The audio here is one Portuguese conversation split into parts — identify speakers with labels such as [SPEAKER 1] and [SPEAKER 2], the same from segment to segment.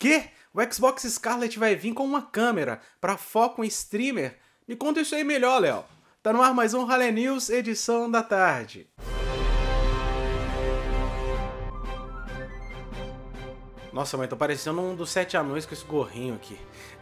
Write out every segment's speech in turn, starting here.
[SPEAKER 1] Que? O Xbox Scarlett vai vir com uma câmera para foco em streamer? Me conta isso aí melhor, Léo. Tá no ar mais um Rally News, edição da tarde. Nossa, mãe, tô parecendo um dos sete anões com esse gorrinho aqui.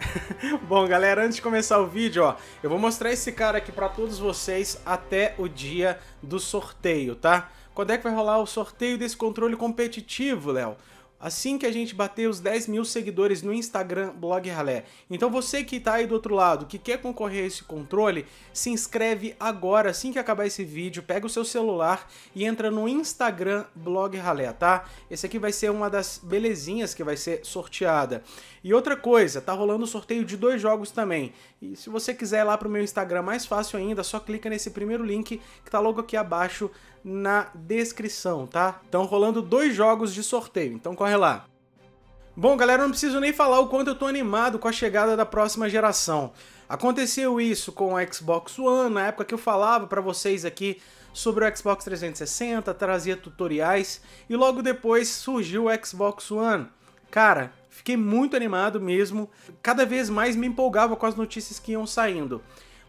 [SPEAKER 1] Bom, galera, antes de começar o vídeo, ó, eu vou mostrar esse cara aqui pra todos vocês até o dia do sorteio, tá? Quando é que vai rolar o sorteio desse controle competitivo, Léo? assim que a gente bater os 10 mil seguidores no Instagram Blog Ralé. Então você que está aí do outro lado, que quer concorrer a esse controle, se inscreve agora, assim que acabar esse vídeo, pega o seu celular e entra no Instagram Blog Ralé, tá? Esse aqui vai ser uma das belezinhas que vai ser sorteada. E outra coisa, tá rolando o sorteio de dois jogos também. E se você quiser ir lá pro meu Instagram mais fácil ainda, só clica nesse primeiro link que tá logo aqui abaixo na descrição, tá? Estão rolando dois jogos de sorteio, então corre lá. Bom, galera, não preciso nem falar o quanto eu tô animado com a chegada da próxima geração. Aconteceu isso com o Xbox One, na época que eu falava para vocês aqui sobre o Xbox 360, trazia tutoriais e logo depois surgiu o Xbox One. Cara, fiquei muito animado mesmo, cada vez mais me empolgava com as notícias que iam saindo.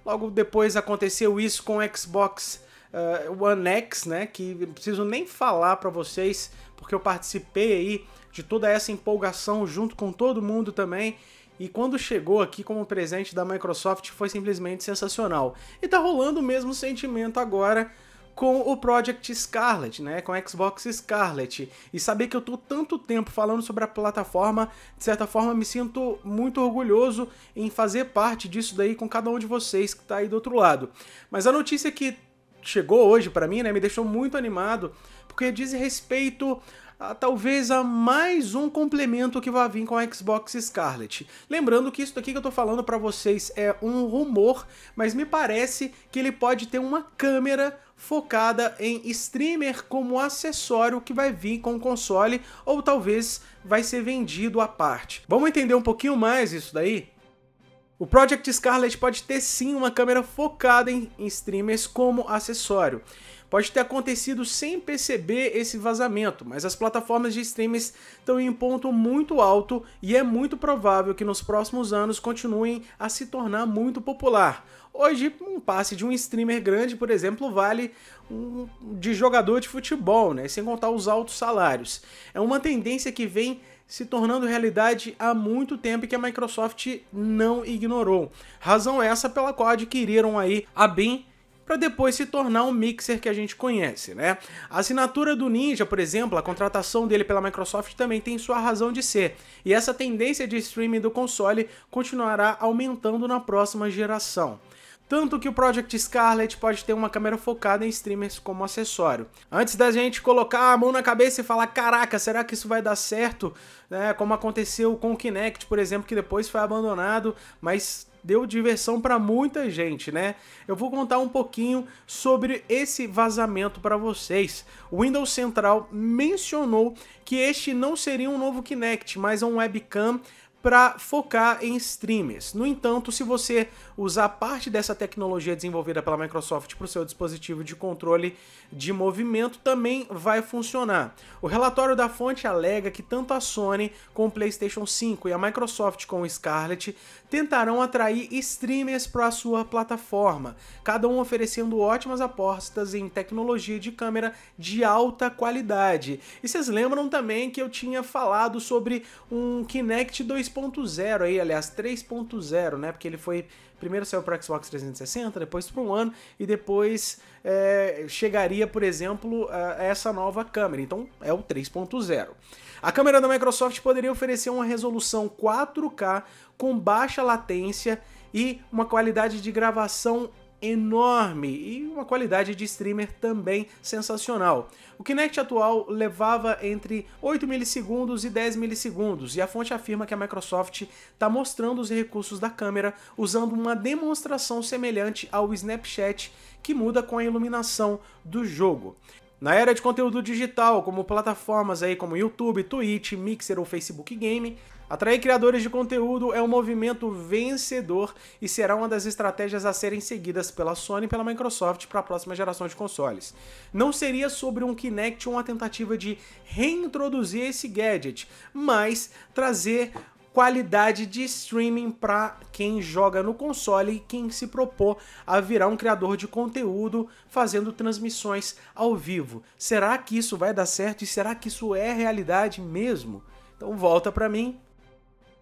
[SPEAKER 1] Logo depois aconteceu isso com o Xbox uh, eh, One X, né? Que não preciso nem falar para vocês, porque eu participei aí de toda essa empolgação junto com todo mundo também. E quando chegou aqui como presente da Microsoft foi simplesmente sensacional. E tá rolando o mesmo sentimento agora com o Project Scarlet, né? Com o Xbox Scarlet. E saber que eu tô tanto tempo falando sobre a plataforma, de certa forma me sinto muito orgulhoso em fazer parte disso daí com cada um de vocês que tá aí do outro lado. Mas a notícia que chegou hoje para mim, né, me deixou muito animado, porque diz respeito a, talvez a mais um complemento que vai vir com a Xbox Scarlet. Lembrando que isso aqui que eu tô falando para vocês é um rumor, mas me parece que ele pode ter uma câmera focada em streamer como acessório que vai vir com o console ou talvez vai ser vendido à parte. Vamos entender um pouquinho mais isso daí? O Project Scarlet pode ter sim uma câmera focada em, em streamers como acessório. Pode ter acontecido sem perceber esse vazamento, mas as plataformas de streams estão em um ponto muito alto e é muito provável que nos próximos anos continuem a se tornar muito popular. Hoje, um passe de um streamer grande, por exemplo, vale um de jogador de futebol, né? sem contar os altos salários. É uma tendência que vem se tornando realidade há muito tempo e que a Microsoft não ignorou. Razão essa pela qual adquiriram aí a BIM para depois se tornar o um mixer que a gente conhece, né? A assinatura do Ninja, por exemplo, a contratação dele pela Microsoft também tem sua razão de ser, e essa tendência de streaming do console continuará aumentando na próxima geração. Tanto que o Project Scarlet pode ter uma câmera focada em streamers como acessório. Antes da gente colocar a mão na cabeça e falar, caraca, será que isso vai dar certo? É, como aconteceu com o Kinect, por exemplo, que depois foi abandonado, mas deu diversão para muita gente, né? Eu vou contar um pouquinho sobre esse vazamento para vocês. O Windows Central mencionou que este não seria um novo Kinect, mas um webcam para focar em streamers. No entanto, se você usar parte dessa tecnologia desenvolvida pela Microsoft para o seu dispositivo de controle de movimento, também vai funcionar. O relatório da fonte alega que tanto a Sony com o PlayStation 5 e a Microsoft com o Scarlett tentarão atrair streamers para a sua plataforma, cada um oferecendo ótimas apostas em tecnologia de câmera de alta qualidade. E vocês lembram também que eu tinha falado sobre um Kinect 2 3.0 aí, aliás, 3.0, né? Porque ele foi. Primeiro saiu para Xbox 360, depois para um ano e depois é, chegaria, por exemplo, a essa nova câmera. Então é o 3.0. A câmera da Microsoft poderia oferecer uma resolução 4K com baixa latência e uma qualidade de gravação enorme e uma qualidade de streamer também sensacional. O Kinect atual levava entre 8 milissegundos e 10 milissegundos, e a fonte afirma que a Microsoft está mostrando os recursos da câmera usando uma demonstração semelhante ao Snapchat, que muda com a iluminação do jogo. Na era de conteúdo digital, como plataformas aí como YouTube, Twitch, Mixer ou Facebook Game, Atrair criadores de conteúdo é um movimento vencedor e será uma das estratégias a serem seguidas pela Sony e pela Microsoft para a próxima geração de consoles. Não seria sobre um Kinect uma tentativa de reintroduzir esse gadget, mas trazer qualidade de streaming para quem joga no console e quem se propôs a virar um criador de conteúdo fazendo transmissões ao vivo. Será que isso vai dar certo e será que isso é realidade mesmo? Então volta para mim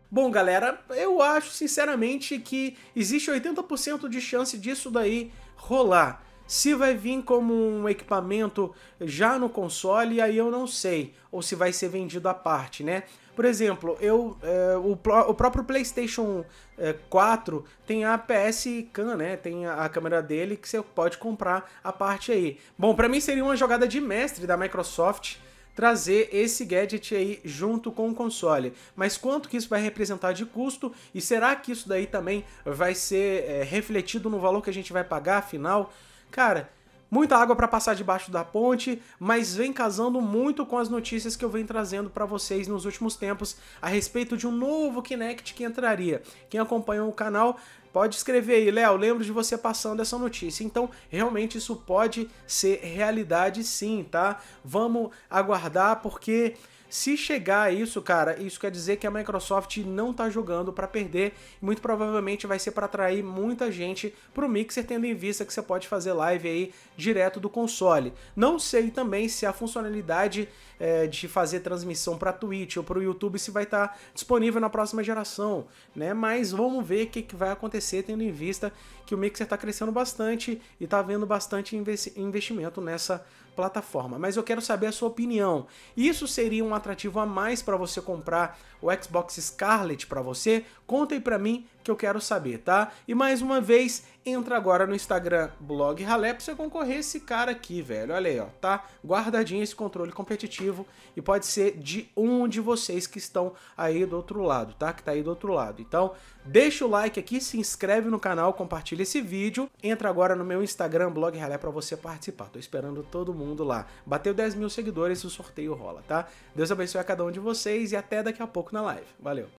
[SPEAKER 1] Bom, galera, eu acho sinceramente que existe 80% de chance disso daí rolar. Se vai vir como um equipamento já no console, aí eu não sei. Ou se vai ser vendido à parte, né? Por exemplo, eu, é, o, o, próprio PlayStation é, eh, 4 tem a PS Can, né? Tem a, a, câmera dele que você pode comprar a parte aí. Bom, para mim seria uma jogada de mestre da Microsoft trazer esse gadget aí junto com o console. Mas quanto que isso vai representar de custo e será que isso daí também vai ser é, refletido no valor que a gente vai pagar afinal? Cara, Muita água para passar debaixo da ponte, mas vem casando muito com as notícias que eu venho trazendo para vocês nos últimos tempos a respeito de um novo Kinect que entraria. Quem acompanha o canal Pode escrever aí, Léo, lembro de você passando essa notícia. Então, realmente isso pode ser realidade sim, tá? Vamos aguardar porque se chegar a isso, cara, isso quer dizer que a Microsoft não tá jogando para perder, muito provavelmente vai ser para atrair muita gente pro Mixer, tendo em vista que você pode fazer live aí direto do console. Não sei também se a funcionalidade é, de fazer transmissão para Twitch ou para o YouTube se vai estar tá disponível na próxima geração, né? Mas vamos ver o que, que, vai acontecer, tendo em vista que o Mixer está crescendo bastante e está havendo bastante investimento nessa plataforma, mas eu quero saber a sua opinião. Isso seria um atrativo a mais para você comprar o Xbox Scarlet para você? Conta aí para mim que eu quero saber, tá? E mais uma vez, entra agora no Instagram Blog Halé pra você concorrer esse cara aqui, velho. Olha aí, ó, tá? Guardadinho esse controle competitivo e pode ser de um de vocês que estão aí do outro lado, tá? Que tá aí do outro lado. Então, deixa o like aqui, se inscreve no canal, compartilha esse vídeo. Entra agora no meu Instagram Blog Halé pra você participar. Tô esperando todo mundo lá. Bateu 10 mil seguidores, o sorteio rola, tá? Deus abençoe a cada um de vocês e até daqui a pouco na live. Valeu!